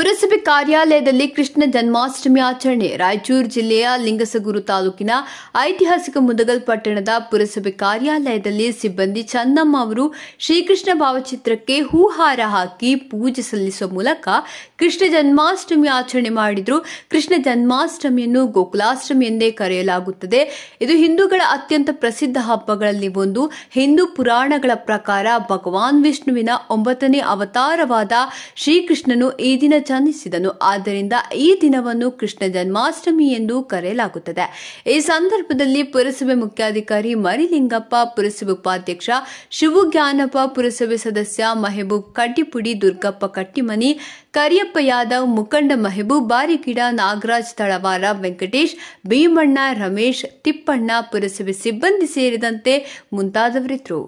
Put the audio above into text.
ಪುರಸಭೆ ಕಾರ್ಯಾಲಯದಲ್ಲಿ ಕೃಷ್ಣ ಜನ್ಮಾಷ್ಟಮಿ ಆಚರಣೆ ರಾಯಚೂರು ಜಿಲ್ಲೆಯ ಲಿಂಗಸಗೂರು ತಾಲೂಕಿನ ಐತಿಹಾಸಿಕ ಮುದಗಲ್ ಪಟ್ಟಣದ ಪುರಸಭೆ ಕಾರ್ಯಾಲಯದಲ್ಲಿ ಸಿಬ್ಬಂದಿ ಚನ್ನಮ್ಮ ಅವರು ಶ್ರೀಕೃಷ್ಣ ಭಾವಚಿತ್ರಕ್ಕೆ ಹೂಹಾರ ಹಾಕಿ ಪೂಜೆ ಸಲ್ಲಿಸುವ ಮೂಲಕ ಕೃಷ್ಣ ಜನ್ಮಾಷ್ಟಮಿ ಆಚರಣೆ ಮಾಡಿದ್ರು ಕೃಷ್ಣ ಜನ್ಮಾಷ್ಟಮಿಯನ್ನು ಗೋಕುಲಾಷ್ಟಮಿ ಎಂದೇ ಕರೆಯಲಾಗುತ್ತದೆ ಇದು ಹಿಂದೂಗಳ ಅತ್ಯಂತ ಪ್ರಸಿದ್ಧ ಹಬ್ಬಗಳಲ್ಲಿ ಒಂದು ಹಿಂದೂ ಪುರಾಣಗಳ ಪ್ರಕಾರ ಭಗವಾನ್ ವಿಷ್ಣುವಿನ ಒಂಬತ್ತನೇ ಅವತಾರವಾದ ಶ್ರೀಕೃಷ್ಣನು ಈ ದಿನ ಜನಿಸಿದನು ಆದ್ದರಿಂದ ಈ ದಿನವನ್ನು ಕೃಷ್ಣ ಜನ್ಮಾಷ್ಟಮಿ ಎಂದು ಕರೆಯಲಾಗುತ್ತದೆ ಈ ಸಂದರ್ಭದಲ್ಲಿ ಪುರಸಭೆ ಮುಖ್ಯಾಧಿಕಾರಿ ಮರಿಲಿಂಗಪ್ಪ ಪುರಸಭೆ ಉಪಾಧ್ಯಕ್ಷ ಶಿವು ಜ್ಞಾನಪ್ಪ ಪುರಸಭೆ ಸದಸ್ಯ ಮೆಹಬೂಬ್ ಕಟ್ಟಿಪುಡಿ ದುರ್ಗಪ್ಪ ಕಟ್ಟಿಮನಿ ಕರಿಯಪ್ಪ ಯಾದವ್ ಮುಖಂಡ ಮೆಹಬೂಬ್ ಬಾರಿಗಿಡ ನಾಗರಾಜ್ ತಳವಾರ ವೆಂಕಟೇಶ್ ಭೀಮಣ್ಣ ರಮೇಶ್ ತಿಪ್ಪಣ್ಣ ಪುರಸಭೆ ಸಿಬ್ಬಂದಿ ಸೇರಿದಂತೆ ಮುಂತಾದವರಿದ್ದರು